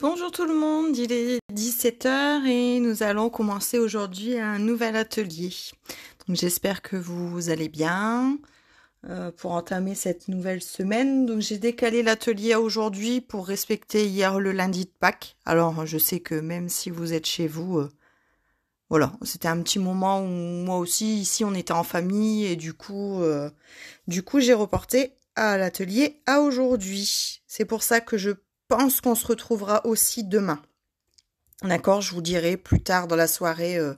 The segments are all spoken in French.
Bonjour tout le monde, il est 17h et nous allons commencer aujourd'hui un nouvel atelier. Donc j'espère que vous allez bien euh, pour entamer cette nouvelle semaine. Donc j'ai décalé l'atelier à aujourd'hui pour respecter hier le lundi de Pâques. Alors je sais que même si vous êtes chez vous, euh, voilà, c'était un petit moment où moi aussi ici on était en famille et du coup euh, du coup j'ai reporté à l'atelier à aujourd'hui. C'est pour ça que je pense qu'on se retrouvera aussi demain. D'accord Je vous dirai plus tard dans la soirée euh,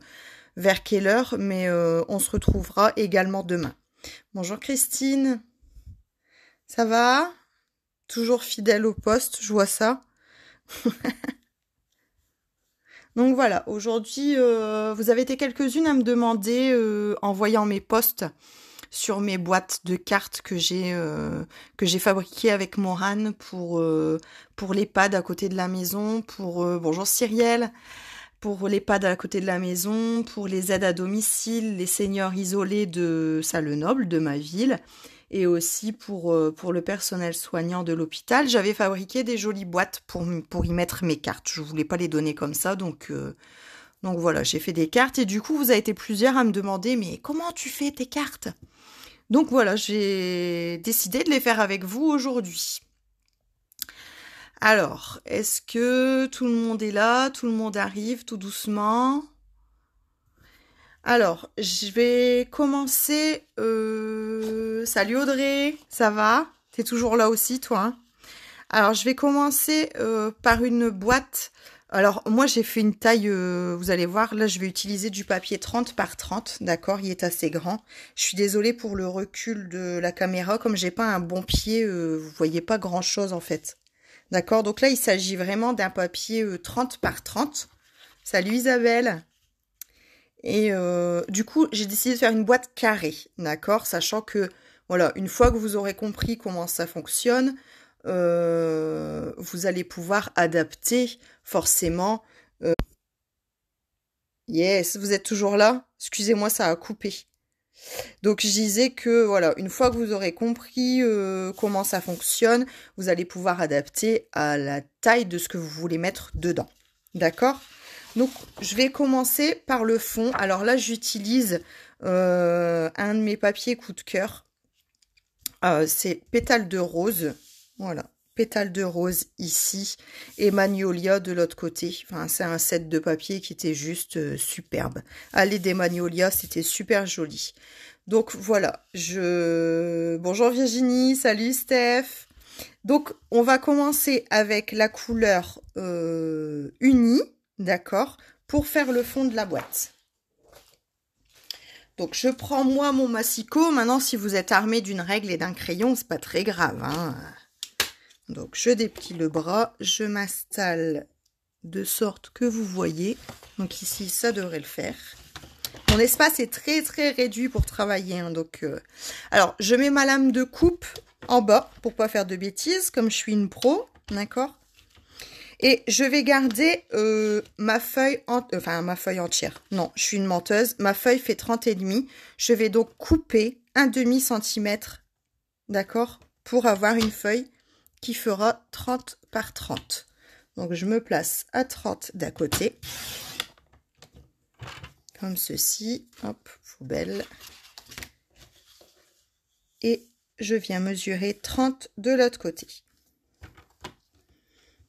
vers quelle heure, mais euh, on se retrouvera également demain. Bonjour Christine. Ça va Toujours fidèle au poste, je vois ça. Donc voilà, aujourd'hui, euh, vous avez été quelques-unes à me demander en voyant mes postes, sur mes boîtes de cartes que j'ai euh, que j'ai fabriquées avec Morane pour euh, l'EHPAD à côté de la maison, pour euh, bonjour Cyrielle, pour l'EHPAD à côté de la maison, pour les aides à domicile, les seigneurs isolés de Salle-Noble de ma ville et aussi pour pour le personnel soignant de l'hôpital, j'avais fabriqué des jolies boîtes pour pour y mettre mes cartes. Je voulais pas les donner comme ça donc donc voilà, j'ai fait des cartes et du coup, vous avez été plusieurs à me demander mais comment tu fais tes cartes Donc voilà, j'ai décidé de les faire avec vous aujourd'hui. Alors, est-ce que tout le monde est là Tout le monde arrive tout doucement alors, je vais commencer. Euh, salut Audrey, ça va T'es toujours là aussi, toi Alors, je vais commencer euh, par une boîte alors moi j'ai fait une taille, euh, vous allez voir, là je vais utiliser du papier 30 par 30, d'accord, il est assez grand. Je suis désolée pour le recul de la caméra, comme j'ai pas un bon pied, euh, vous voyez pas grand chose en fait. D'accord, donc là il s'agit vraiment d'un papier 30 euh, par 30. Salut Isabelle Et du coup j'ai décidé de faire une boîte carrée, d'accord, sachant que, voilà, une fois que vous aurez compris comment ça fonctionne, euh, vous allez pouvoir adapter forcément. Euh, yes, vous êtes toujours là Excusez-moi, ça a coupé. Donc je disais que voilà, une fois que vous aurez compris euh, comment ça fonctionne, vous allez pouvoir adapter à la taille de ce que vous voulez mettre dedans. D'accord Donc je vais commencer par le fond. Alors là, j'utilise un de mes papiers coup de cœur. C'est pétale de rose. Voilà. Pétale de rose ici et magnolia de l'autre côté. Enfin, c'est un set de papier qui était juste euh, superbe. Allez des magnolias, c'était super joli. Donc voilà, je... Bonjour Virginie, salut Steph. Donc on va commencer avec la couleur euh, unie, d'accord, pour faire le fond de la boîte. Donc je prends moi mon massicot. Maintenant, si vous êtes armé d'une règle et d'un crayon, c'est pas très grave. Hein donc je déplie le bras, je m'installe de sorte que vous voyez. Donc ici, ça devrait le faire. Mon espace est très très réduit pour travailler. Hein, donc, euh, Alors je mets ma lame de coupe en bas pour pas faire de bêtises comme je suis une pro. D'accord et je vais garder euh, ma feuille, enfin ma feuille entière. Non, je suis une menteuse. Ma feuille fait 30 et demi. Je vais donc couper un demi centimètre, d'accord, pour avoir une feuille qui fera 30 par 30. Donc je me place à 30 d'à côté, comme ceci, hop, poubelle. Et je viens mesurer 30 de l'autre côté.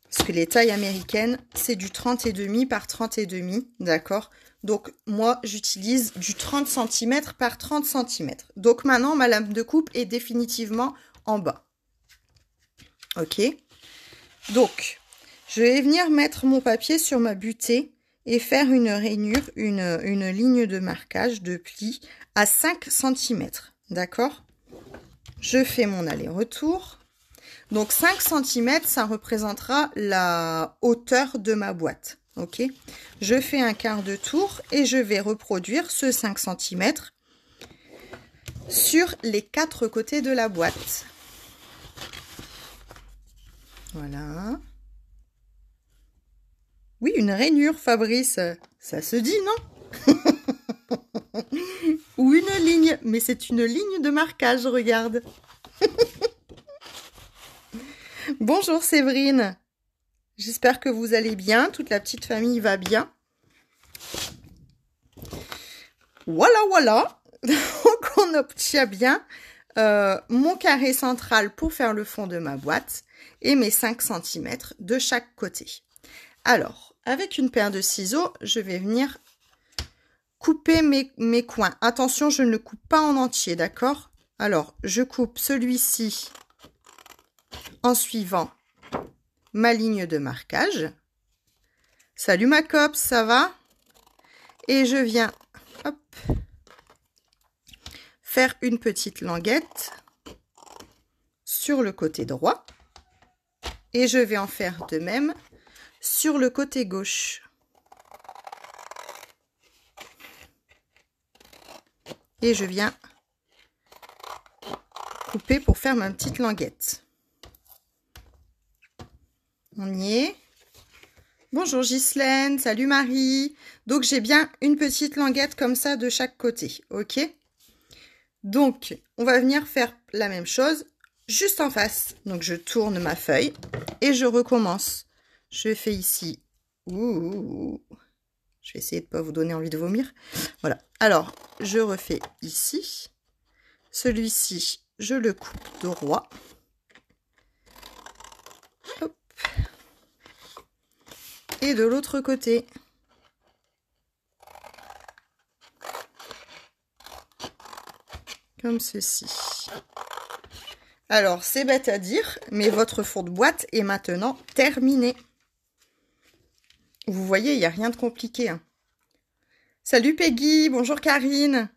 Parce que les tailles américaines, c'est du 30 et demi par 30 et demi, d'accord Donc moi, j'utilise du 30 cm par 30 cm. Donc maintenant, ma lame de coupe est définitivement en bas. Ok Donc, je vais venir mettre mon papier sur ma butée et faire une rainure, une, une ligne de marquage de pli à 5 cm. D'accord Je fais mon aller-retour. Donc 5 cm, ça représentera la hauteur de ma boîte. Ok Je fais un quart de tour et je vais reproduire ce 5 cm sur les quatre côtés de la boîte. Voilà. Oui, une rainure, Fabrice. Ça se dit, non Ou une ligne, mais c'est une ligne de marquage, regarde. Bonjour Séverine. J'espère que vous allez bien, toute la petite famille va bien. Voilà, voilà. Donc on obtient bien euh, mon carré central pour faire le fond de ma boîte et mes 5 cm de chaque côté. Alors, avec une paire de ciseaux, je vais venir couper mes, coins. Attention, je ne le coupe pas en entier, d'accord Alors, je coupe celui-ci en suivant ma ligne de marquage. Salut ma ça va Et je viens faire une petite languette sur le côté droit et je vais en faire de même sur le côté gauche. Et je viens couper pour faire ma petite languette. On y est. Bonjour Ghislaine, salut Marie. Donc j'ai bien une petite languette comme ça de chaque côté, ok Donc on va venir faire la même chose juste en face. Donc, je tourne ma feuille et je recommence. Je fais ici. je vais essayer de ne pas vous donner envie de vomir. Voilà. Alors, je refais ici. Celui-ci, je le coupe droit. Et de l'autre côté. Comme ceci. Alors, c'est bête à dire, mais votre four de boîte est maintenant terminé. Vous voyez, il n'y a rien de compliqué. Hein. Salut Peggy, bonjour Karine.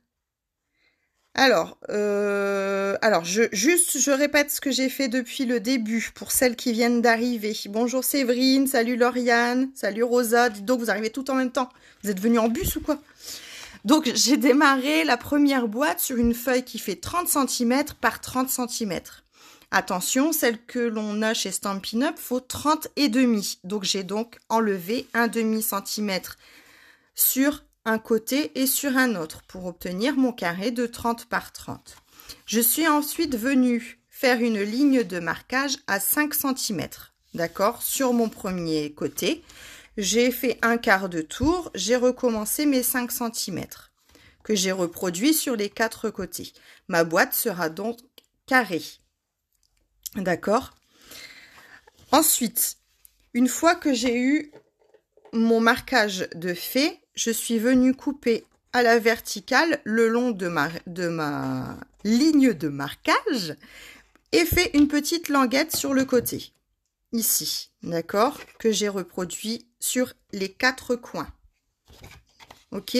Alors, euh, alors je, juste, je répète ce que j'ai fait depuis le début pour celles qui viennent d'arriver. Bonjour Séverine, salut Lauriane, salut Rosa. Dites donc, vous arrivez tout en même temps. Vous êtes venus en bus ou quoi donc j'ai démarré la première boîte sur une feuille qui fait 30 cm par 30 cm. Attention, celle que l'on a chez Stampin' Up faut 30 et demi. Donc j'ai donc enlevé un demi centimètre sur un côté et sur un autre pour obtenir mon carré de 30 par 30. Je suis ensuite venue faire une ligne de marquage à 5 cm, d'accord, sur mon premier côté. J'ai fait un quart de tour, j'ai recommencé mes 5 cm que j'ai reproduit sur les quatre côtés. Ma boîte sera donc carrée. D'accord Ensuite, une fois que j'ai eu mon marquage de fait, je suis venue couper à la verticale le long de ma, de ma ligne de marquage et fait une petite languette sur le côté. Ici, d'accord Que j'ai reproduit sur les quatre coins. Ok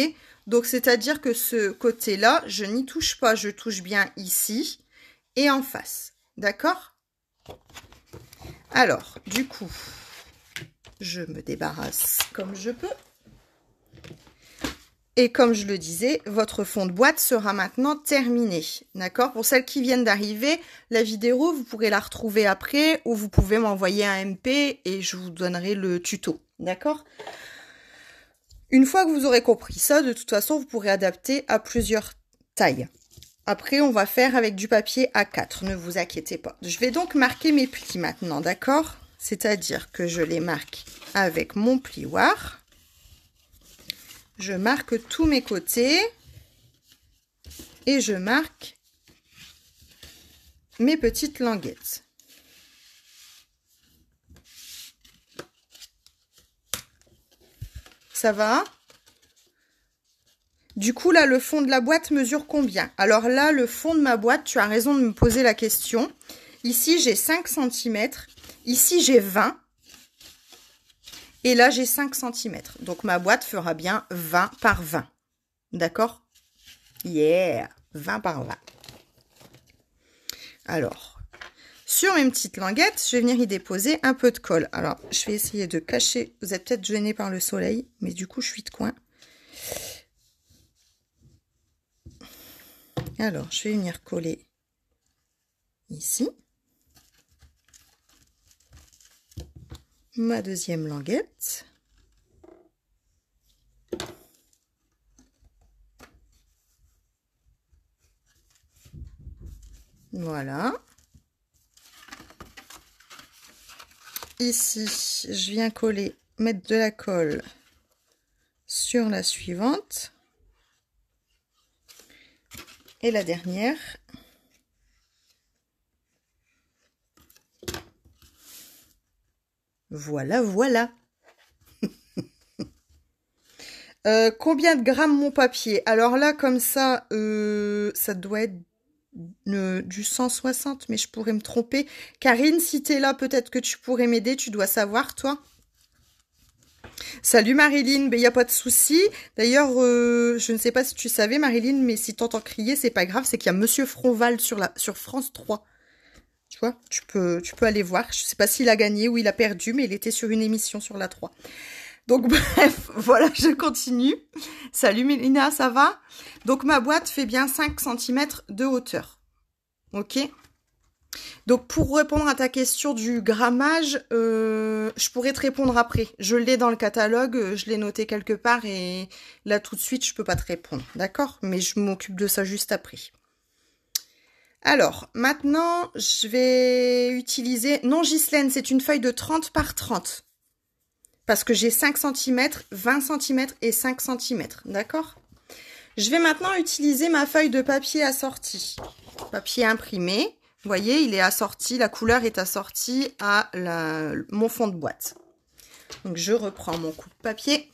Donc, c'est-à-dire que ce côté-là, je n'y touche pas. Je touche bien ici et en face. D'accord Alors, du coup, je me débarrasse comme je peux. Et comme je le disais, votre fond de boîte sera maintenant terminé. D'accord Pour celles qui viennent d'arriver, la vidéo, vous pourrez la retrouver après ou vous pouvez m'envoyer un MP et je vous donnerai le tuto. D'accord Une fois que vous aurez compris ça, de toute façon, vous pourrez adapter à plusieurs tailles. Après, on va faire avec du papier A4, ne vous inquiétez pas. Je vais donc marquer mes plis maintenant, d'accord C'est-à-dire que je les marque avec mon plioir je marque tous mes côtés et je marque mes petites languettes. Ça va Du coup, là, le fond de la boîte mesure combien Alors là, le fond de ma boîte, tu as raison de me poser la question. Ici, j'ai 5 cm. Ici, j'ai 20 et là, j'ai 5 cm. Donc ma boîte fera bien 20 par 20. D'accord Yeah 20 par 20. Alors, sur mes petites languettes, je vais venir y déposer un peu de colle. Alors, je vais essayer de cacher. Vous êtes peut-être gêné par le soleil, mais du coup, je suis de coin. Alors, je vais venir coller ici. ma deuxième languette. Voilà. Ici, je viens coller, mettre de la colle sur la suivante. Et la dernière, Voilà, voilà. Euh, combien de grammes mon papier Alors là, comme ça, euh, ça doit être euh, du 160, mais je pourrais me tromper. Karine, si t'es là, peut-être que tu pourrais m'aider. Tu dois savoir, toi. Salut Marilyn, il ben, n'y a pas de souci. D'ailleurs, je ne sais pas si tu savais Marilyn, mais si t'entends crier, c'est pas grave, c'est qu'il y a Monsieur Fronval sur, la, sur France 3 tu vois, tu peux, tu peux aller voir. Je ne sais pas s'il a gagné ou il a perdu, mais il était sur une émission sur la 3. Donc bref, voilà, je continue. Salut Mélina, ça va Donc ma boîte fait bien 5 cm de hauteur. Ok donc pour répondre à ta question du grammage, euh, je pourrais te répondre après. Je l'ai dans le catalogue, euh, je l'ai noté quelque part et là tout de suite je peux pas te répondre, d'accord Mais je m'occupe de ça juste après. Alors, maintenant, je vais utiliser... Non, Gislaine, c'est une feuille de 30 par 30. Parce que j'ai 5 cm, 20 cm et 5 cm. D'accord Je vais maintenant utiliser ma feuille de papier assortie. Papier imprimé. Vous voyez, il est assorti, la couleur est assortie à mon fond de boîte. Donc, je reprends mon coup de papier.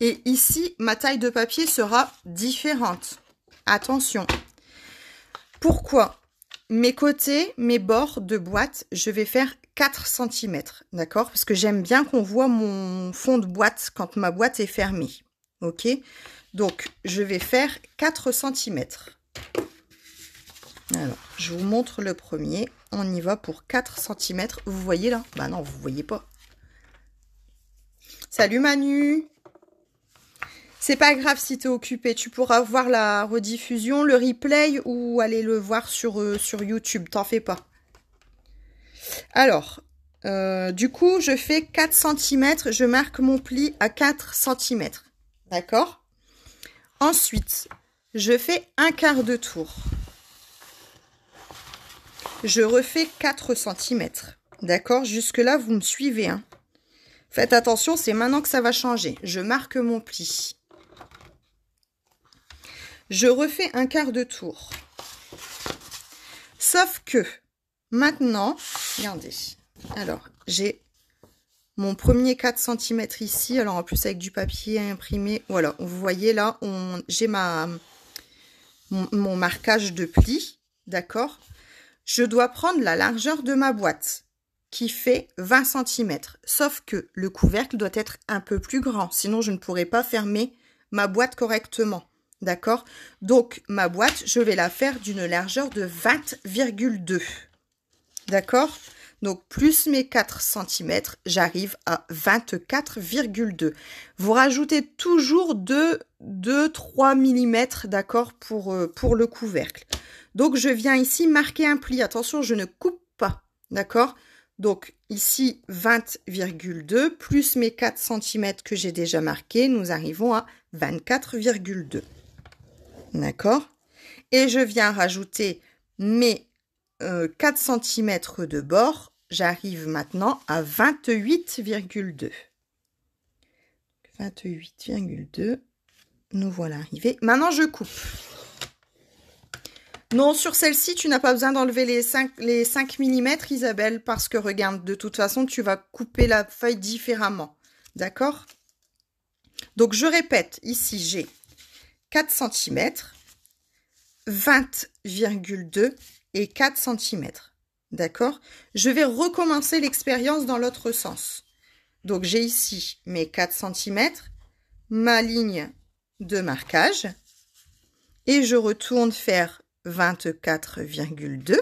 Et ici, ma taille de papier sera différente. Attention, pourquoi Mes côtés, mes bords de boîte, je vais faire 4 cm, d'accord Parce que j'aime bien qu'on voit mon fond de boîte quand ma boîte est fermée, ok Donc, je vais faire 4 cm. Alors, je vous montre le premier. On y va pour 4 cm. Vous voyez là Bah non, vous voyez pas. Salut Manu c'est pas grave si tu es occupé, tu pourras voir la rediffusion, le replay ou aller le voir sur, euh, sur YouTube, t'en fais pas. Alors, euh, du coup, je fais 4 cm, je marque mon pli à 4 cm. D'accord Ensuite, je fais un quart de tour. Je refais 4 cm. D'accord Jusque-là, vous me suivez. Hein Faites attention, c'est maintenant que ça va changer. Je marque mon pli. Je refais un quart de tour. Sauf que maintenant, regardez. Alors, j'ai mon premier 4 cm ici. Alors, en plus, avec du papier imprimé. Voilà, vous voyez là, j'ai ma mon, mon marquage de pli. D'accord Je dois prendre la largeur de ma boîte qui fait 20 cm. Sauf que le couvercle doit être un peu plus grand, sinon je ne pourrai pas fermer ma boîte correctement. D'accord Donc, ma boîte, je vais la faire d'une largeur de 20,2. D'accord Donc, plus mes 4 cm, j'arrive à 24,2. Vous rajoutez toujours 2, 2 3 mm, d'accord, pour, euh, pour le couvercle. Donc, je viens ici marquer un pli. Attention, je ne coupe pas, d'accord donc ici 20,2 plus mes 4 cm que j'ai déjà marqués, nous arrivons à 24,2. D'accord Et je viens rajouter mes 4 euh, cm de bord. J'arrive maintenant à 28,2. 28,2. Nous voilà arrivés. Maintenant, je coupe. Non, sur celle-ci, tu n'as pas besoin d'enlever les 5, les 5 mm, Isabelle, parce que regarde, de toute façon, tu vas couper la feuille différemment. D'accord Donc, je répète, ici, j'ai 4 cm, 20,2 et 4 cm. D'accord Je vais recommencer l'expérience dans l'autre sens. Donc j'ai ici mes 4 cm, ma ligne de marquage et je retourne faire 24,2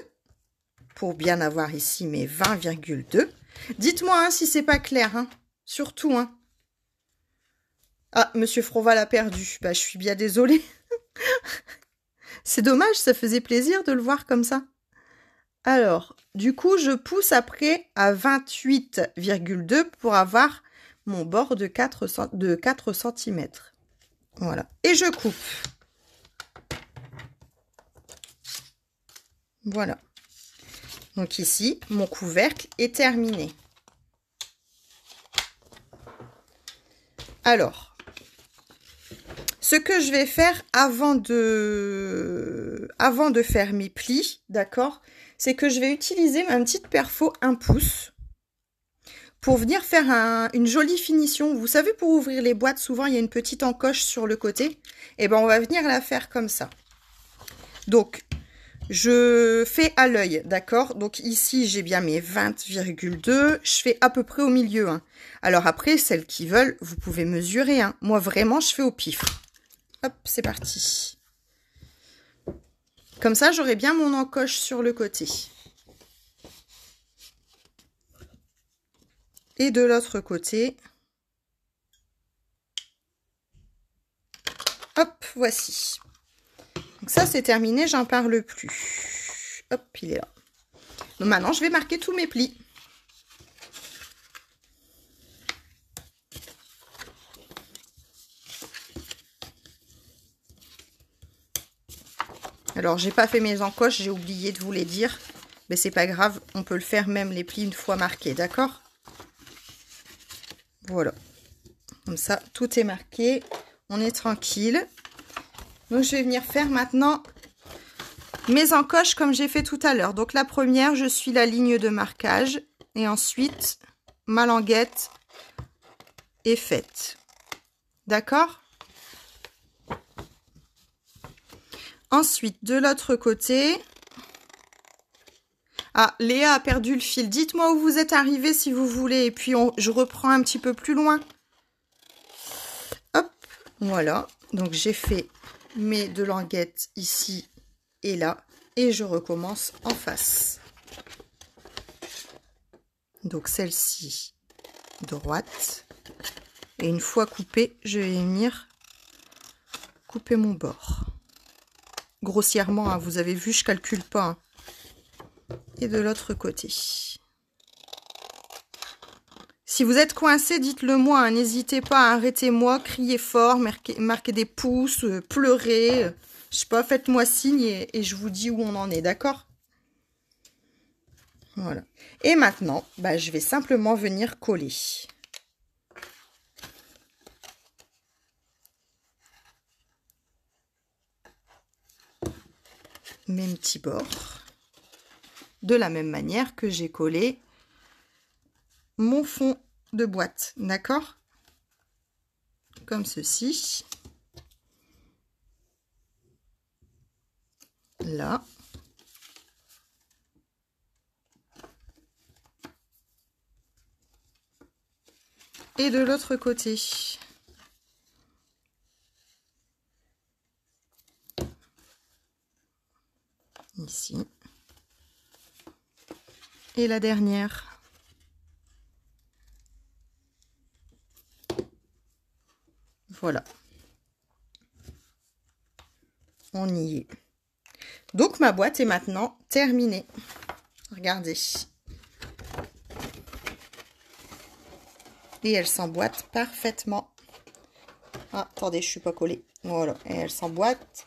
pour bien avoir ici mes 20,2. Dites-moi hein, si c'est pas clair, hein. surtout. Hein. Ah, Monsieur Froval a perdu. Bah, je suis bien désolée. C'est dommage, ça faisait plaisir de le voir comme ça. Alors, du coup, je pousse après à 28,2 pour avoir mon bord de 4, de 4 cm. Voilà. Et je coupe. Voilà. Donc ici, mon couvercle est terminé. Alors, ce que je vais faire avant de, faire mes plis, d'accord, c'est que je vais utiliser ma petite perfo 1 pouce pour venir faire une jolie finition. Vous savez, pour ouvrir les boîtes, souvent, il y a une petite encoche sur le côté. Et eh ben, on va venir la faire comme ça. Donc, je fais à l'œil, d'accord Donc ici, j'ai bien mes 20,2. Je fais à peu près au milieu. Hein. Alors après, celles qui veulent, vous pouvez mesurer. Hein. Moi, vraiment, je fais au pifre. Hop, c'est parti. Comme ça, j'aurai bien mon encoche sur le côté. Et de l'autre côté, hop, voici. Donc ça, c'est terminé, j'en parle plus. Hop, il est là. Donc maintenant, je vais marquer tous mes plis. Alors, j'ai pas fait mes encoches, j'ai oublié de vous les dire. Mais c'est pas grave, on peut le faire même les plis une fois marqués, d'accord Voilà. Comme ça, tout est marqué. On est tranquille. Donc, je vais venir faire maintenant mes encoches comme j'ai fait tout à l'heure. Donc, la première, je suis la ligne de marquage. Et ensuite, ma languette est faite. D'accord Ensuite, de l'autre côté. Ah, Léa a perdu le fil. Dites-moi où vous êtes arrivé si vous voulez. Et puis, je reprends un petit peu plus loin. Hop, voilà. Donc, j'ai fait mes deux languettes ici et là. Et je recommence en face. Donc, celle-ci droite. Et une fois coupée, je vais venir couper mon bord grossièrement, hein, vous avez vu, je calcule pas. Hein. Et de l'autre côté. Si vous êtes coincé, dites-le moi, hein, n'hésitez pas, arrêtez-moi, criez fort, marquez, des pouces, euh, pleurez, je euh, je sais pas, faites-moi signe et, je vous dis où on en est, d'accord Voilà. Et maintenant, bah, je vais simplement venir coller. Même petit bord, de la même manière que j'ai collé mon fond de boîte, d'accord Comme ceci. Là. Et de l'autre côté. la dernière. Voilà. On y est. Donc ma boîte est maintenant terminée. Regardez. Et elle s'emboîte parfaitement. Ah, attendez, je suis pas collée. Voilà. Et elle s'emboîte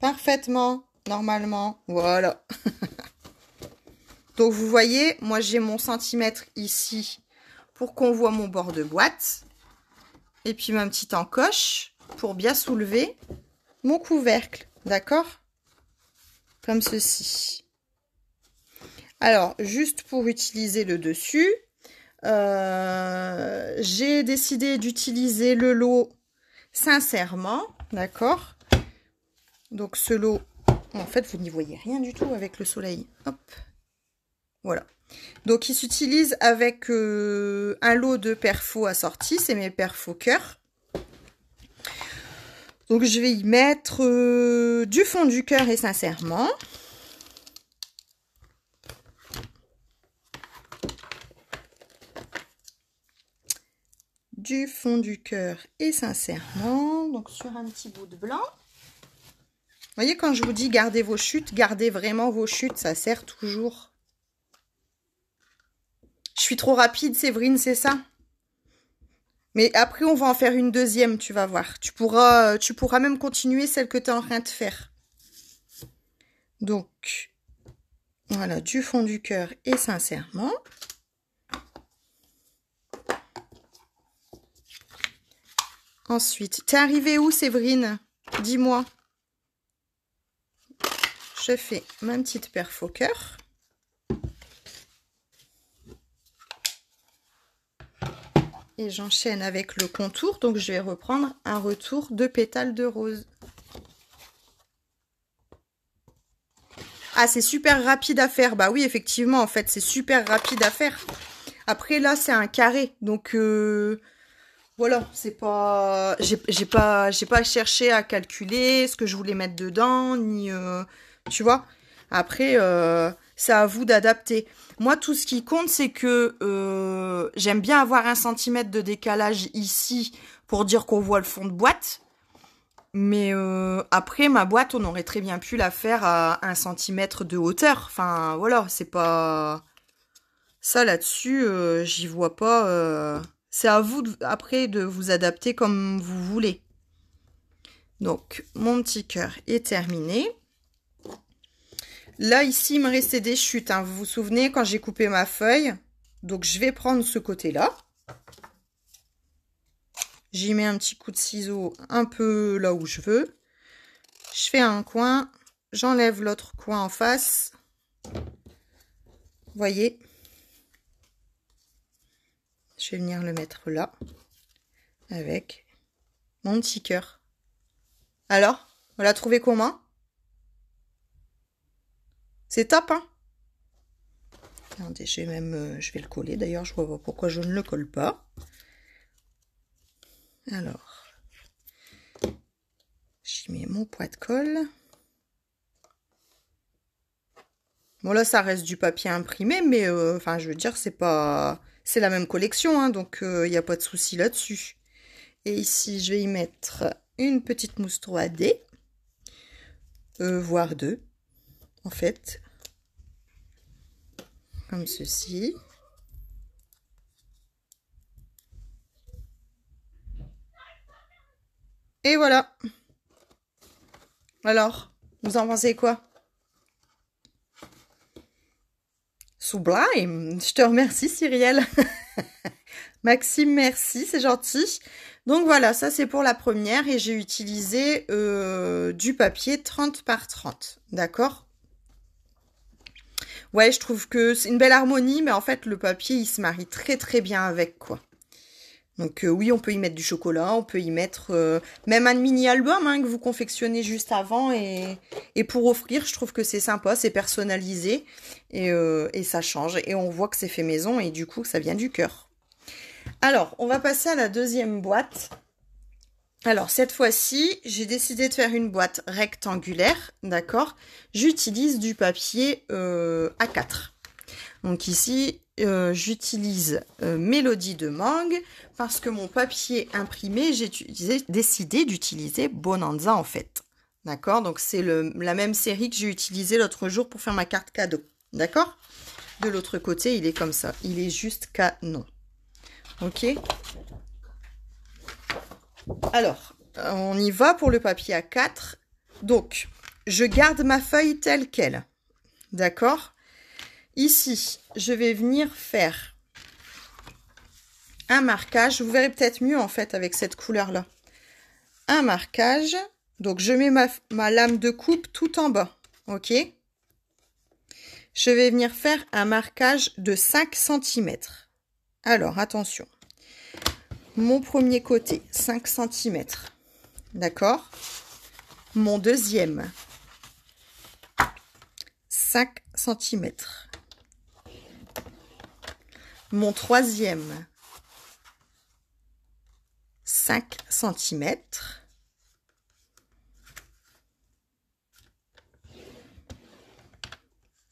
parfaitement, normalement. Voilà. Donc vous voyez, moi j'ai mon centimètre ici pour qu'on voit mon bord de boîte. Et puis ma petite encoche pour bien soulever mon couvercle. D'accord Comme ceci. Alors, juste pour utiliser le dessus, euh, j'ai décidé d'utiliser le lot sincèrement. D'accord Donc ce lot, en fait, vous n'y voyez rien du tout avec le soleil. Hop, voilà. Donc il s'utilise avec euh, un lot de perfos assorti. c'est mes perfos cœur. Donc je vais y mettre euh, du fond du cœur et sincèrement. Du fond du cœur et sincèrement, donc sur un petit bout de blanc. Vous voyez quand je vous dis gardez vos chutes, gardez vraiment vos chutes, ça sert toujours je suis trop rapide, Séverine, c'est ça mais après, on va en faire une deuxième, tu vas voir. Tu pourras, tu pourras même continuer celle que tu es en train de faire. Donc, voilà, du fond du cœur et sincèrement. Ensuite, t'es arrivée où, Séverine Dis-moi. Je fais ma petite paire faux cœur. et j'enchaîne avec le contour. Donc je vais reprendre un retour de pétales de rose. Ah, c'est super rapide à faire. Bah oui, effectivement, en fait, c'est super rapide à faire. Après, là, c'est un carré. Donc, euh, voilà, c'est pas... J'ai pas, pas cherché à calculer ce que je voulais mettre dedans, ni... Euh, tu vois Après, euh, c'est à vous d'adapter. Moi, tout ce qui compte, c'est que euh, j'aime bien avoir un centimètre de décalage ici pour dire qu'on voit le fond de boîte. Mais euh, après, ma boîte, on aurait très bien pu la faire à un centimètre de hauteur. Enfin, voilà, c'est pas... Ça, là-dessus, euh, j'y vois pas... C'est à vous, après, de vous adapter comme vous voulez. Donc, mon petit cœur est terminé. Là, ici, il me restait des chutes. Hein. Vous vous souvenez, quand j'ai coupé ma feuille, donc je vais prendre ce côté-là. J'y mets un petit coup de ciseau un peu là où je veux. Je fais un coin, j'enlève l'autre coin en face. Voyez Je vais venir le mettre là, avec mon petit cœur. Alors, on l'a trouvé comment c'est top, hein déchet même, euh, je vais le coller. D'ailleurs, je vois pourquoi je ne le colle pas. Alors, j'y mets mon poids de colle. Bon là, ça reste du papier imprimé, mais euh, enfin, je veux dire, c'est pas, c'est la même collection, hein, donc il euh, n'y a pas de souci là-dessus. Et ici, je vais y mettre une petite mousse 3D, voire deux en fait comme ceci et voilà alors vous en pensez quoi Sublime je te remercie Cyrielle Maxime, merci, c'est gentil. Donc voilà, ça c'est pour la première et j'ai utilisé euh, du papier 30 par 30, d'accord ouais, je trouve que c'est une belle harmonie, mais en fait, le papier, il se marie très très bien avec, quoi. Donc euh, oui, on peut y mettre du chocolat, on peut y mettre euh, même un mini-album hein, que vous confectionnez juste avant. Et, et pour offrir, je trouve que c'est sympa, c'est personnalisé et, euh, et, ça change. Et on voit que c'est fait maison et du coup, ça vient du cœur. Alors, on va passer à la deuxième boîte. Alors cette fois-ci, j'ai décidé de faire une boîte rectangulaire, d'accord J'utilise du papier euh, A4. Donc ici, euh, j'utilise euh, Mélodie de Mangue parce que mon papier imprimé, j'ai décidé d'utiliser Bonanza en fait. D'accord Donc c'est la même série que j'ai utilisée l'autre jour pour faire ma carte cadeau. D'accord De l'autre côté, il est comme ça. Il est juste canon. Ok alors, on y va pour le papier A4. Donc, je garde ma feuille telle qu'elle. D'accord Ici, je vais venir faire un marquage. Vous verrez peut-être mieux, en fait, avec cette couleur-là. Un marquage. Donc, je mets ma, ma, lame de coupe tout en bas. OK Je vais venir faire un marquage de 5 cm. Alors, attention. Mon premier côté, 5 cm. D'accord Mon deuxième, 5 cm. Mon troisième, 5 cm.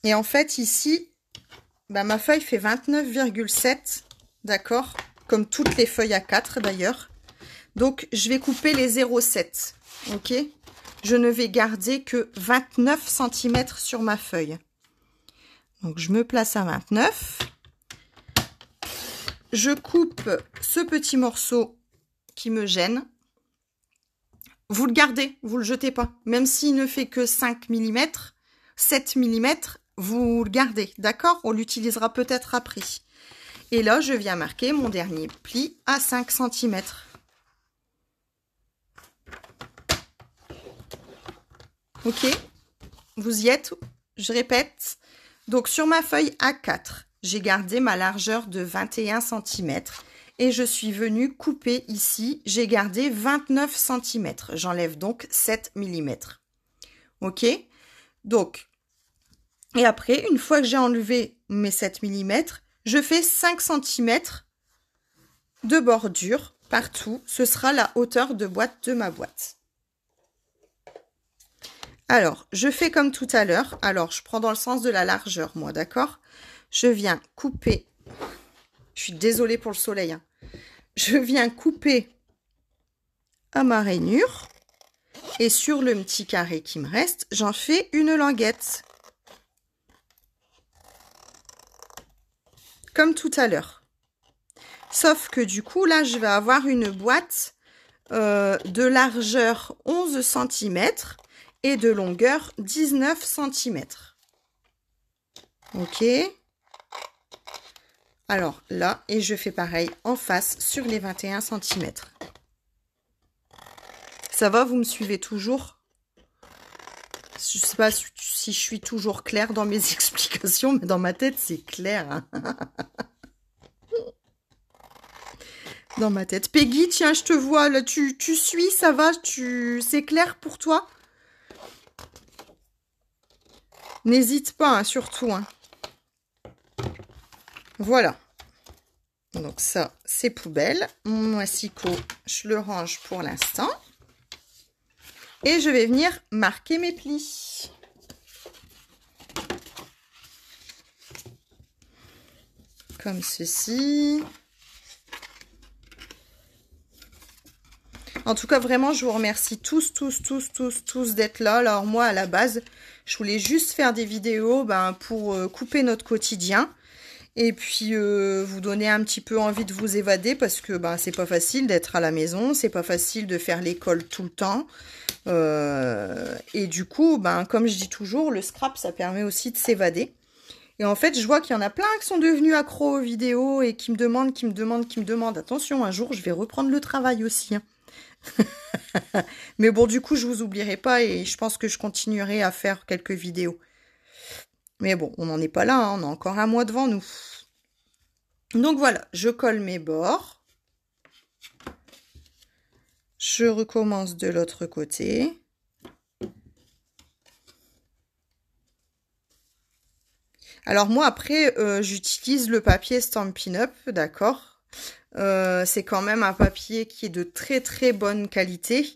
Et en fait, ici, bah, ma feuille fait 29,7, d'accord comme toutes les feuilles à 4 d'ailleurs. Donc, je vais couper les 0,7, ok Je ne vais garder que 29 cm sur ma feuille. Donc, je me place à 29. Je coupe ce petit morceau qui me gêne. Vous le gardez, vous le jetez pas. Même s'il ne fait que 5 mm, 7 mm, vous le gardez, d'accord On l'utilisera peut-être après. Et là, je viens marquer mon dernier pli à 5 cm. Ok Vous y êtes Je répète. Donc, sur ma feuille A4, j'ai gardé ma largeur de 21 cm et je suis venue couper ici, j'ai gardé 29 cm. J'enlève donc 7 mm. Ok Donc, et après, une fois que j'ai enlevé mes 7 mm, je fais 5 cm de bordure partout. Ce sera la hauteur de boîte de ma boîte. Alors, je fais comme tout à l'heure. Alors, je prends dans le sens de la largeur, moi, d'accord Je viens couper. Je suis désolée pour le soleil. Hein. Je viens couper à ma rainure. Et sur le petit carré qui me reste, j'en fais une languette. comme tout à l'heure. Sauf que du coup, là, je vais avoir une boîte euh, de largeur 11 cm et de longueur 19 cm. Ok Alors là, et je fais pareil en face sur les 21 cm. Ça va, vous me suivez toujours je sais pas si je suis toujours claire dans mes explications, mais dans ma tête, c'est clair. Hein. dans ma tête. Peggy, tiens, je te vois. Là, tu, tu suis, ça va tu... C'est clair pour toi N'hésite pas, hein, surtout. Hein. Voilà. Donc ça, c'est poubelle. Mon Sico, je le range pour l'instant. Et je vais venir marquer mes plis. Comme ceci. En tout cas, vraiment, je vous remercie tous, tous, tous, tous, tous d'être là. Alors moi, à la base, je voulais juste faire des vidéos ben, pour euh, couper notre quotidien. Et puis euh, vous donner un petit peu envie de vous évader parce que ben, c'est pas facile d'être à la maison, c'est pas facile de faire l'école tout le temps. Euh, et du coup, ben, comme je dis toujours, le scrap, ça permet aussi de s'évader. Et en fait, je vois qu'il y en a plein qui sont devenus accros aux vidéos et qui me demandent, qui me demandent, qui me demandent. Attention, un jour, je vais reprendre le travail aussi. Hein. Mais bon, du coup, je ne vous oublierai pas et je pense que je continuerai à faire quelques vidéos. Mais bon, on n'en est pas là, hein. on a encore un mois devant nous. Donc voilà, je colle mes bords. Je recommence de l'autre côté. Alors moi, après, euh, j'utilise le papier Stampin' Up, d'accord euh, C'est quand même un papier qui est de très très bonne qualité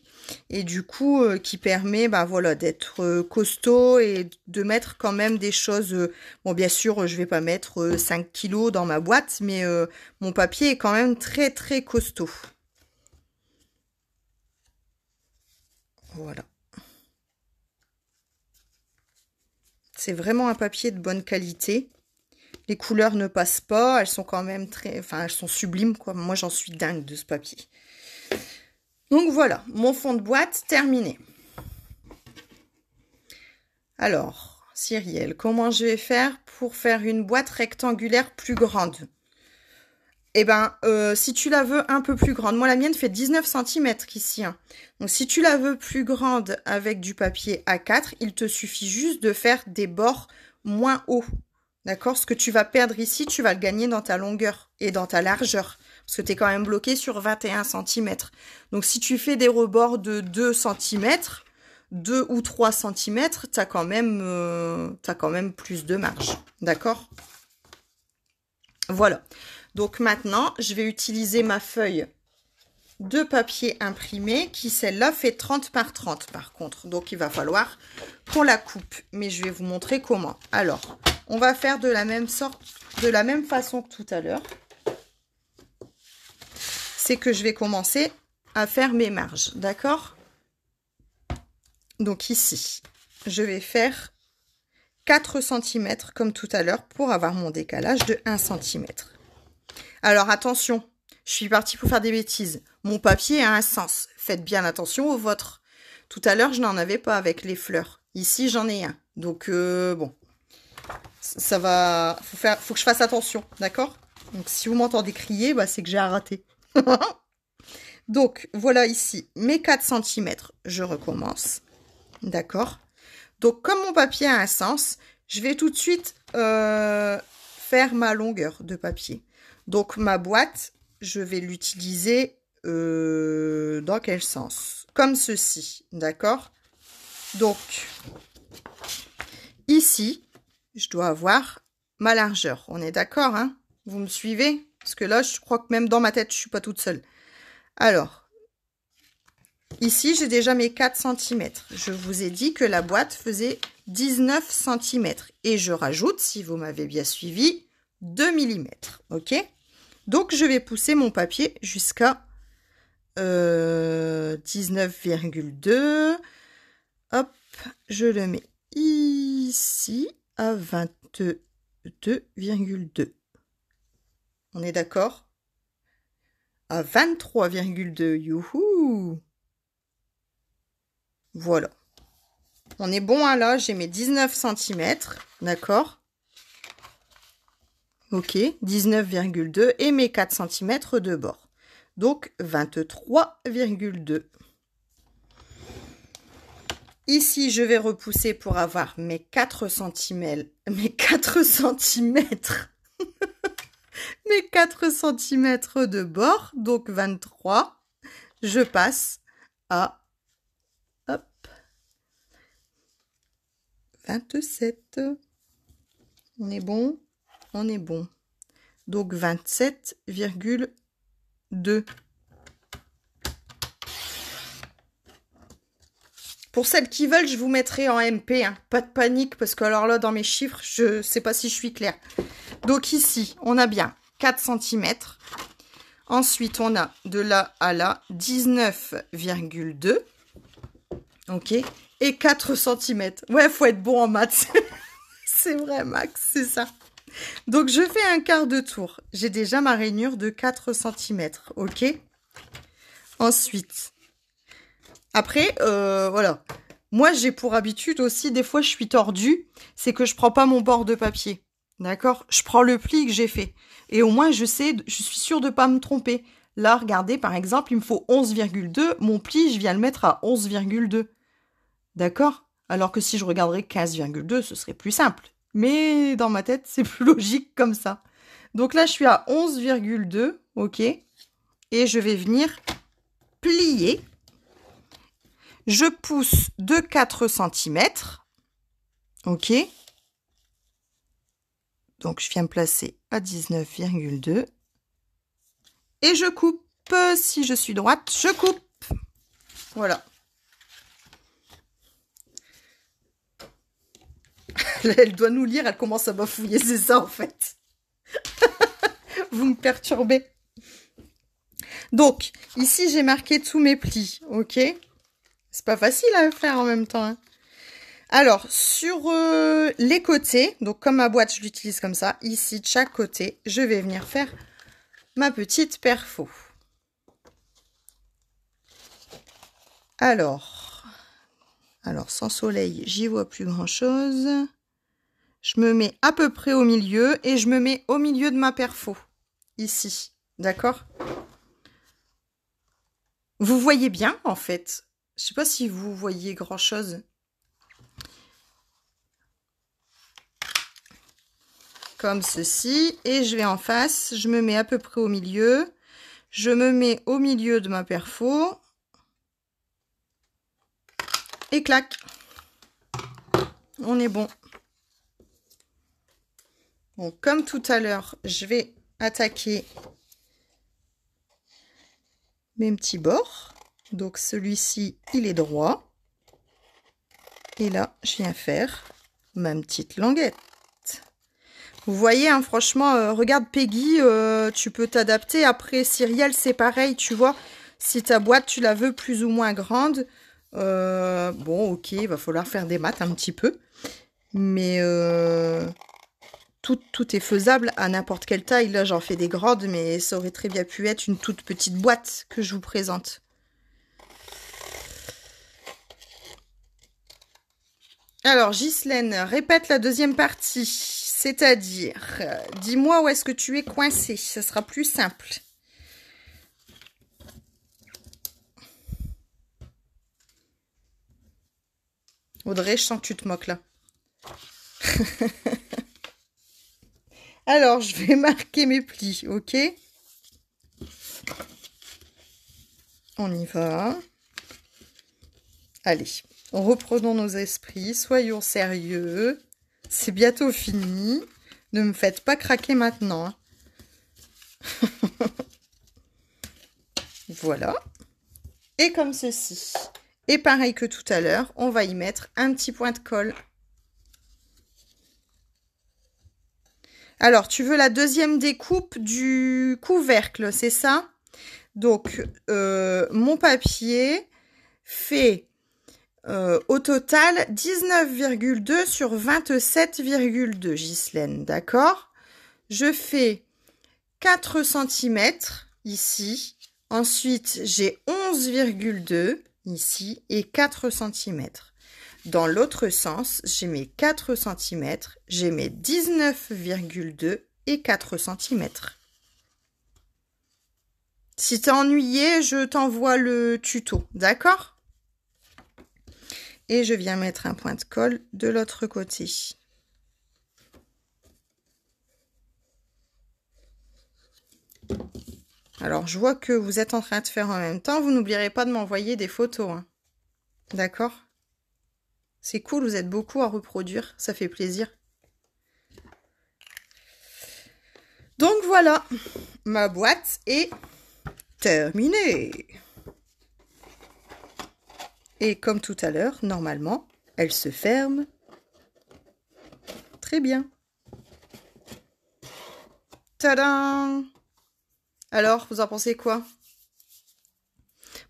et du coup euh, qui permet bah, voilà, d'être costaud et de mettre quand même des choses... bon, bien sûr, je vais pas mettre 5 kilos dans ma boîte, mais mon papier est quand même très très costaud. Voilà. C'est vraiment un papier de bonne qualité. Les couleurs ne passent pas, elles sont quand même très... Enfin, elles sont sublimes, quoi. Moi, j'en suis dingue de ce papier. Donc voilà, mon fond de boîte terminé. Alors, Cyrielle, comment je vais faire pour faire une boîte rectangulaire plus grande eh ben, euh, si tu la veux un peu plus grande, moi la mienne fait 19 cm ici. Hein. Donc si tu la veux plus grande avec du papier A4, il te suffit juste de faire des bords moins hauts. D'accord Ce que tu vas perdre ici, tu vas le gagner dans ta longueur et dans ta largeur. Parce que tu es quand même bloqué sur 21 cm. Donc si tu fais des rebords de 2 cm, 2 ou 3 cm, tu quand même, euh, as quand même plus de marge. D'accord Voilà. Donc maintenant, je vais utiliser ma feuille de papier imprimé qui, celle-là, fait 30 par 30 par contre. Donc il va falloir qu'on la coupe. Mais je vais vous montrer comment. Alors, on va faire de la même sorte, de la même façon que tout à l'heure. C'est que je vais commencer à faire mes marges. D'accord Donc ici, je vais faire 4 cm comme tout à l'heure pour avoir mon décalage de 1 cm. Alors attention, je suis partie pour faire des bêtises. Mon papier a un sens. Faites bien attention au vôtre. Tout à l'heure, je n'en avais pas avec les fleurs. Ici, j'en ai un. Donc euh, bon, ça va. Faut faut que je fasse attention, d'accord Donc si vous m'entendez crier, bah, c'est que j'ai raté. Donc voilà ici mes 4 cm. Je recommence, d'accord Donc comme mon papier a un sens, je vais tout de suite euh, faire ma longueur de papier. Donc ma boîte, je vais l'utiliser euh, dans quel sens Comme ceci, d'accord Donc, ici, je dois avoir ma largeur. On est d'accord, hein Vous me suivez Parce que là, je crois que même dans ma tête, je ne suis pas toute seule. Alors, ici, j'ai déjà mes 4 cm. Je vous ai dit que la boîte faisait 19 cm. Et je rajoute, si vous m'avez bien suivi, 2 mm, ok donc je vais pousser mon papier jusqu'à 19,2. Euh, Hop, je le mets ici à 22,2. On est d'accord À 23,2. Youhou Voilà. On est bon, à là, j'ai mes 19 cm, d'accord ok, 19,2 et mes 4 cm de bord. Donc 23,2. Ici, je vais repousser pour avoir mes 4 cm, mes 4 cm, mes 4 cm de bord, donc 23. Je passe à 27. On est bon on est bon. Donc 27,2. Pour celles qui veulent, je vous mettrai en MP. Hein. Pas de panique, parce que alors là, dans mes chiffres, je ne sais pas si je suis claire. Donc ici, on a bien 4 cm. Ensuite, on a de là à là 19,2. OK Et 4 cm. Ouais, faut être bon en maths. c'est vrai, Max, c'est ça. Donc je fais un quart de tour. J'ai déjà ma rainure de 4 cm, ok Ensuite, après, euh, voilà. Moi, j'ai pour habitude aussi, des fois, je suis tordue, c'est que je prends pas mon bord de papier. D'accord Je prends le pli que j'ai fait. Et au moins, je sais, je suis sûre de pas me tromper. Là, regardez, par exemple, il me faut 11,2. Mon pli, je viens le mettre à 11,2. D'accord Alors que si je regarderais 15,2, ce serait plus simple. Mais dans ma tête, c'est plus logique comme ça. Donc là, je suis à 11,2, ok Et je vais venir plier. Je pousse de 4 cm, ok Donc je viens me placer à 19,2. Et je coupe, si je suis droite, je coupe. Voilà. elle doit nous lire, elle commence à bafouiller, c'est ça en fait. Vous me perturbez. Donc, ici j'ai marqué tous mes plis, ok C'est pas facile à faire en même temps. Hein. Alors, sur euh, les côtés, donc comme ma boîte je l'utilise comme ça, ici de chaque côté, je vais venir faire ma petite perfo. Alors, alors sans soleil, j'y vois plus grand chose je me mets à peu près au milieu et je me mets au milieu de ma perfo, ici, d'accord Vous voyez bien, en fait. Je ne sais pas si vous voyez grand-chose. Comme ceci, et je vais en face, je me mets à peu près au milieu, je me mets au milieu de ma perfo, et clac, on est bon comme tout à l'heure, je vais attaquer mes petits bords. Donc, celui-ci, il est droit. Et là, je viens faire ma petite languette. Vous voyez, hein, franchement, euh, regarde Peggy, euh, tu peux t'adapter. Après, Cyrielle, c'est pareil, tu vois. Si ta boîte, tu la veux plus ou moins grande, euh, bon, ok, il va falloir faire des maths un petit peu. Mais tout, est faisable à n'importe quelle taille. Là, j'en fais des grandes, mais ça aurait très bien pu être une toute petite boîte que je vous présente. Alors, Ghislaine, répète la deuxième partie, c'est-à-dire, euh, dis-moi où est-ce que tu es coincé, ce sera plus simple. Audrey, je sens que tu te moques là. Alors, je vais marquer mes plis, ok On y va. Allez, reprenons nos esprits, soyons sérieux. C'est bientôt fini. Ne me faites pas craquer maintenant. voilà. Et comme ceci. Et pareil que tout à l'heure, on va y mettre un petit point de colle. Alors, tu veux la deuxième découpe du couvercle, c'est ça Donc, euh, mon papier fait euh, au total 19,2 sur 27,2, Ghislaine, d'accord Je fais 4 cm ici, ensuite j'ai 11,2 ici et 4 cm. Dans l'autre sens, j'ai mes 4 cm, j'ai mes 19,2 et 4 cm. Si t'es ennuyé, je t'envoie le tuto, d'accord Et je viens mettre un point de colle de l'autre côté. Alors, je vois que vous êtes en train de faire en même temps. Vous n'oublierez pas de m'envoyer des photos. Hein. D'accord c'est cool, vous êtes beaucoup à reproduire, ça fait plaisir. Donc voilà, ma boîte est terminée. Et comme tout à l'heure, normalement, elle se ferme très bien. Tadam Alors, vous en pensez quoi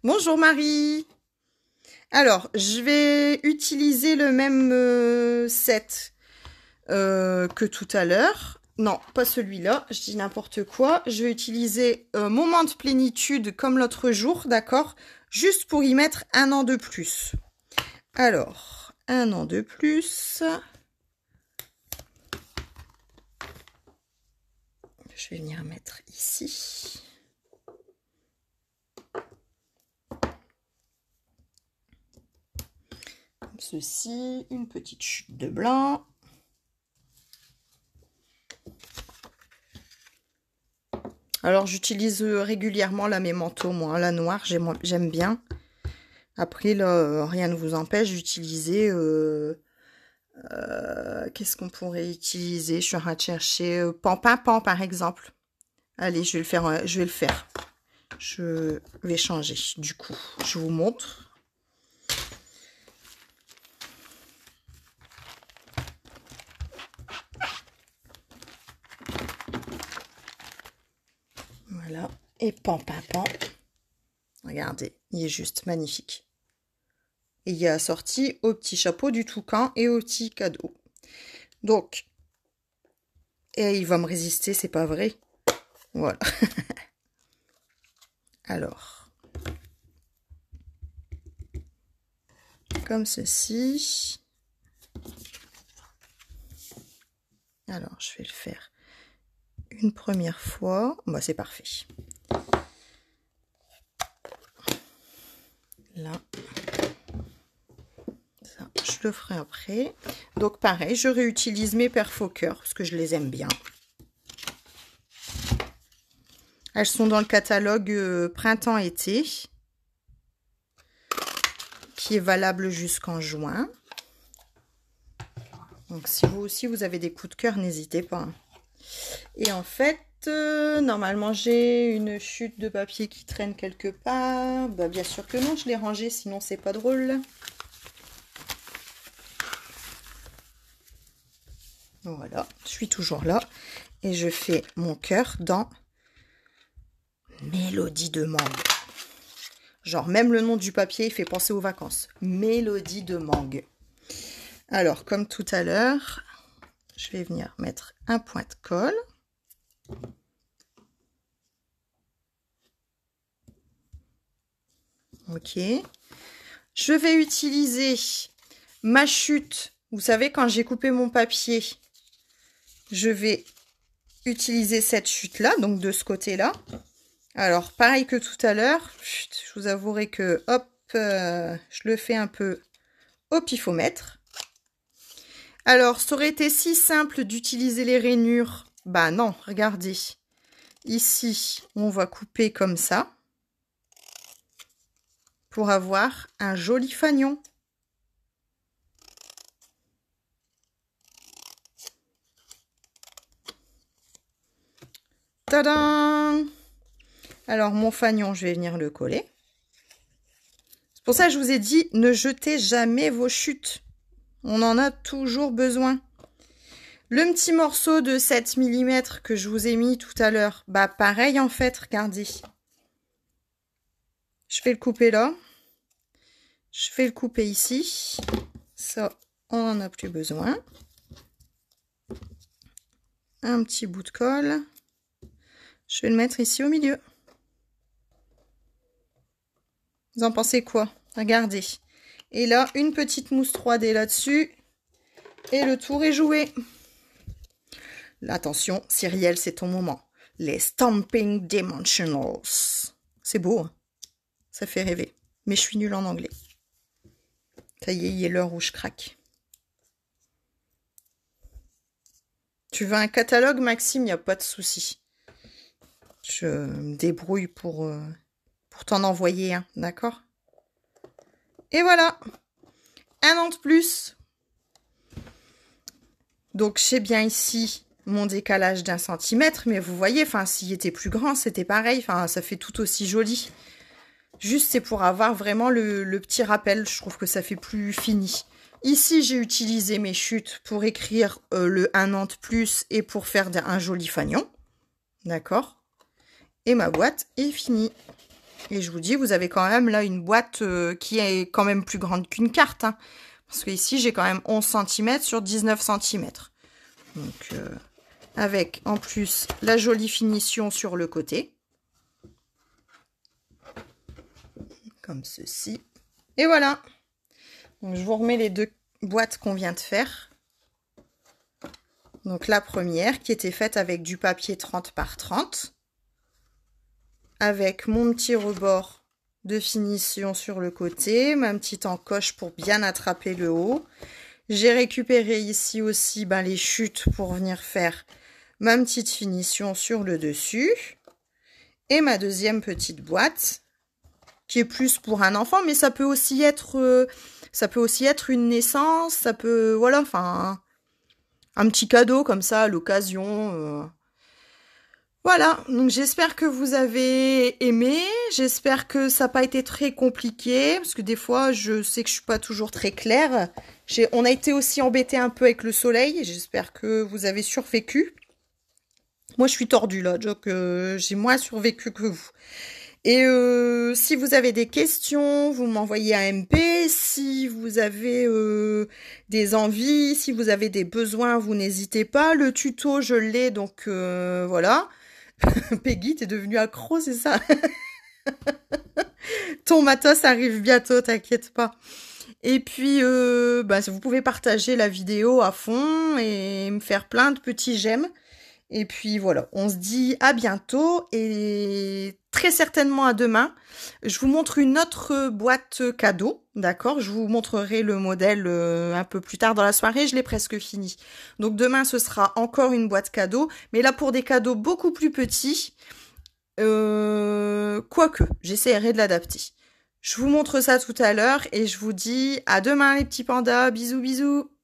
Bonjour Marie alors, je vais utiliser le même euh, set euh, que tout à l'heure. Non, pas celui-là, je dis n'importe quoi. Je vais utiliser euh, Moment de plénitude comme l'autre jour, d'accord Juste pour y mettre un an de plus. Alors, un an de plus. Je vais venir mettre ici. ceci, une petite chute de blanc. Alors j'utilise euh, régulièrement la manteaux moi, la noire, j'aime bien. Après, là, euh, rien ne vous empêche d'utiliser... Euh, qu'est-ce qu'on pourrait utiliser Je suis en train de chercher euh, pan, par exemple. Allez, je vais le faire. Je vais le faire. Je vais changer, du coup. Je vous montre. Et pan, pan, pan. Regardez, il est juste magnifique. Et il est assorti au petit chapeau du toucan et au petit cadeau. Donc, et il va me résister, c'est pas vrai. Voilà. Alors, comme ceci. Alors, je vais le faire une première fois. moi bah, c'est parfait. Là. Ça, je le ferai après. Donc pareil, je réutilise mes pères faux parce que je les aime bien. Elles sont dans le catalogue euh, printemps-été qui est valable jusqu'en juin. Donc si vous aussi vous avez des coups de cœur, n'hésitez pas. Hein. Et en fait, euh, normalement, j'ai une chute de papier qui traîne quelque part. Bah, bien sûr que non, je l'ai rangé, sinon c'est pas drôle. Voilà, je suis toujours là. Et je fais mon cœur dans Mélodie de mangue. Genre, même le nom du papier, il fait penser aux vacances. Mélodie de mangue. Alors, comme tout à l'heure, je vais venir mettre un point de colle. Ok. Je vais utiliser ma chute. Vous savez, quand j'ai coupé mon papier, je vais utiliser cette chute-là, donc de ce côté-là. Alors, pareil que tout à l'heure, je vous avouerai que, hop, euh, je le fais un peu au pifomètre. Alors, ça aurait été si simple d'utiliser les rainures. Bah non, regardez. Ici, on va couper comme ça pour avoir un joli fanion. Tadam Alors, mon fanion, je vais venir le coller. C'est pour ça que je vous ai dit, ne jetez jamais vos chutes. On en a toujours besoin. Le petit morceau de 7 mm que je vous ai mis tout à l'heure, bah pareil en fait, regardez. Je vais le couper là. Je vais le couper ici. Ça, on n'en a plus besoin. Un petit bout de colle. Je vais le mettre ici au milieu. Vous en pensez quoi Regardez. Et là, une petite mousse 3D là-dessus. Et le tour est joué. Attention, Cyrielle, c'est ton moment. Les Stamping Dimensionals. C'est beau, hein ça fait rêver. Mais je suis nulle en anglais. Ça y est, il est l'heure où je craque. Tu veux un catalogue, Maxime Il n'y a pas de souci. Je me débrouille pour, euh, pour t'en envoyer un, d'accord et voilà, un an de plus. Donc j'ai bien ici mon décalage d'un centimètre, mais vous voyez, enfin, s'il était plus grand, c'était pareil, enfin, ça fait tout aussi joli. Juste, c'est pour avoir vraiment le, petit rappel, je trouve que ça fait plus fini. Ici, j'ai utilisé mes chutes pour écrire euh, le 1 an plus et pour faire un joli fanion, D'accord Et ma boîte est finie. Et je vous dis, vous avez quand même là une boîte euh, qui est quand même plus grande qu'une carte. Hein. parce que ici, j'ai quand même 11 cm sur 19 cm. Donc, euh, avec en plus la jolie finition sur le côté. Comme ceci. Et voilà. je vous remets les deux boîtes qu'on vient de faire. Donc la première qui était faite avec du papier 30 par 30 avec mon petit rebord de finition sur le côté, ma petite encoche pour bien attraper le haut. J'ai récupéré ici aussi ben, les chutes pour venir faire ma petite finition sur le dessus. Et ma deuxième petite boîte, qui est plus pour un enfant, mais ça peut aussi être, euh, ça peut aussi être une naissance, ça peut, voilà, enfin, un, petit cadeau comme ça à l'occasion. Euh. Voilà, donc j'espère que vous avez aimé, j'espère que ça n'a pas été très compliqué, parce que des fois je sais que je suis pas toujours très claire. On a été aussi embêté un peu avec le soleil, j'espère que vous avez survécu. Moi je suis tordue là, donc euh, j'ai moins survécu que vous. Et euh, si vous avez des questions, vous m'envoyez un MP. Si vous avez euh, des envies, si vous avez des besoins, vous n'hésitez pas. Le tuto, je l'ai, donc voilà. Peggy, t'es devenue accro, c'est ça Ton matos arrive bientôt, t'inquiète pas. Et puis, euh, bah, vous pouvez partager la vidéo à fond et me faire plein de petits j'aime. Et puis voilà, on se dit à bientôt et très certainement à demain. Je vous montre une autre boîte cadeau, d'accord Je vous montrerai le modèle euh, un peu plus tard dans la soirée, je l'ai presque fini. Donc demain, ce sera encore une boîte cadeau, mais là pour des cadeaux beaucoup plus petits. Euh, quoique, j'essaierai de l'adapter. Je vous montre ça tout à l'heure et je vous dis à demain les petits pandas. Bisous bisous